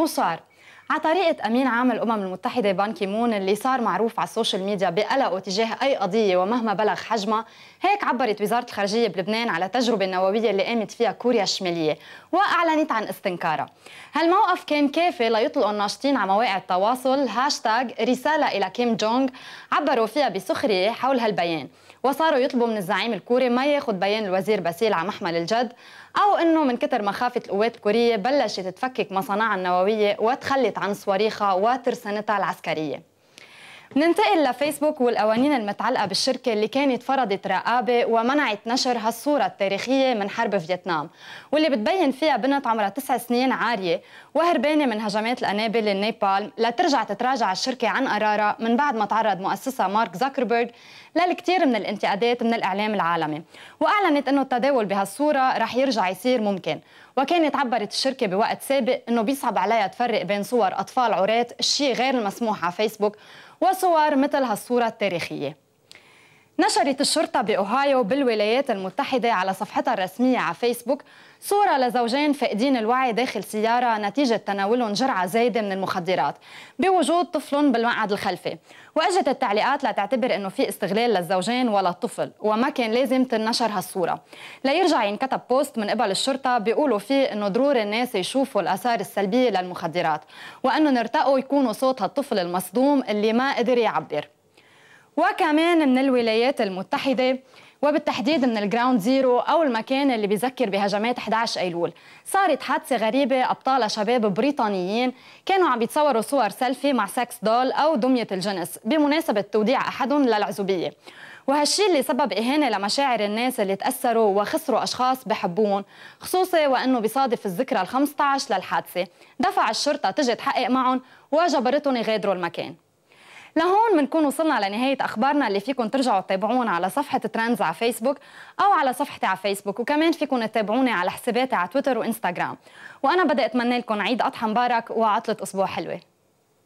Monçar, على طريقه امين عام الامم المتحده بان كيمون اللي صار معروف على السوشيال ميديا بقلقه تجاه اي قضيه ومهما بلغ حجمها هيك عبرت وزاره الخارجيه بلبنان على التجربه النوويه اللي قامت فيها كوريا الشماليه واعلنت عن استنكارها هالموقف كان كافي ليطلقوا الناشطين على مواقع التواصل هاشتاج رساله الى كيم جونغ عبروا فيها بسخريه حول هالبيان وصاروا يطلبوا من الزعيم الكوري ما ياخذ بيان الوزير باسيل على محمل الجد او انه من كثر مخافه القوات الكوريه بلشت تفكك مصانعها النوويه وتخلت عن صواريخها وترسانتها العسكريه ننتقل لفيسبوك والقوانين المتعلقة بالشركة اللي كانت فرضت رقابة ومنعت نشر هالصورة التاريخية من حرب فيتنام واللي بتبين فيها بنت عمرها تسع سنين عارية وهربانة من هجمات القنابل النيبال لترجع تتراجع الشركة عن قرارها من بعد ما تعرض مؤسسها مارك زكربرج للكثير من الانتقادات من الإعلام العالمي وأعلنت أنه التداول بهالصورة رح يرجع يصير ممكن وكانت عبرت الشركة بوقت سابق أنه بيصعب عليها تفرق بين صور أطفال عرات الشيء غير المسموح على فيسبوك وصور مثل هالصورة التاريخية نشرت الشرطة بأوهايو بالولايات المتحدة على صفحتها الرسمية على فيسبوك صورة لزوجين فاقدين الوعي داخل سيارة نتيجة تناولهم جرعة زايدة من المخدرات بوجود طفل بالمقعد الخلفي وأجت التعليقات لتعتبر أنه في استغلال للزوجين ولا الطفل وما كان لازم تنشر هالصورة ليرجع ينكتب بوست من قبل الشرطة بيقولوا فيه أنه ضروري الناس يشوفوا الآثار السلبية للمخدرات وأنه نرتقوا يكونوا صوت هالطفل المصدوم اللي ما قدر يعبر وكمان من الولايات المتحدة وبالتحديد من الجراوند زيرو أو المكان اللي بيذكر بهجمات 11 أيلول صارت حادثة غريبة أبطالها شباب بريطانيين كانوا عم يتصوروا صور سيلفي مع سكس دول أو دمية الجنس بمناسبة توديع أحدهم للعزوبية وهالشي اللي سبب إهانة لمشاعر الناس اللي تأثروا وخسروا أشخاص بحبوهم خصوصي وأنه بيصادف الذكرى ال 15 للحادثة دفع الشرطة تجي تحقق معهم وجبرتهم يغادروا المكان لهون بنكون وصلنا لنهاية أخبارنا اللي فيكم ترجعوا تتابعونا على صفحة ترندز على فيسبوك أو على صفحتي على فيسبوك وكمان فيكم تتابعوني على حساباتي على تويتر وإنستغرام وأنا بدي أتمنى لكم عيد أضحى مبارك وعطلة أسبوع حلوة